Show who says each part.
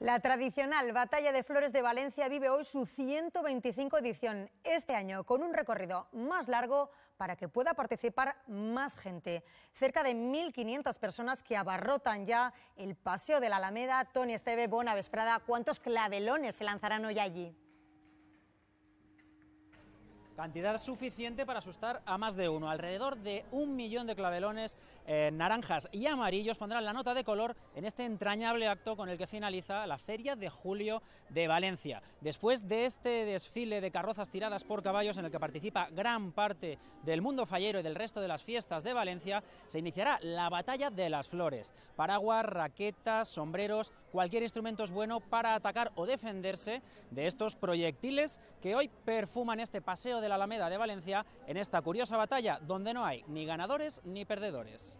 Speaker 1: La tradicional Batalla de Flores de Valencia vive hoy su 125 edición, este año con un recorrido más largo para que pueda participar más gente. Cerca de 1.500 personas que abarrotan ya el Paseo de la Alameda. Tony Esteve, Bona Vesprada, ¿cuántos clavelones se lanzarán hoy allí?
Speaker 2: Cantidad suficiente para asustar a más de uno. Alrededor de un millón de clavelones eh, naranjas y amarillos pondrán la nota de color en este entrañable acto con el que finaliza la Feria de Julio de Valencia. Después de este desfile de carrozas tiradas por caballos en el que participa gran parte del mundo fallero y del resto de las fiestas de Valencia, se iniciará la Batalla de las Flores. Paraguas, raquetas, sombreros, cualquier instrumento es bueno para atacar o defenderse de estos proyectiles que hoy perfuman este paseo de la Alameda de Valencia en esta curiosa batalla donde no hay ni ganadores ni perdedores.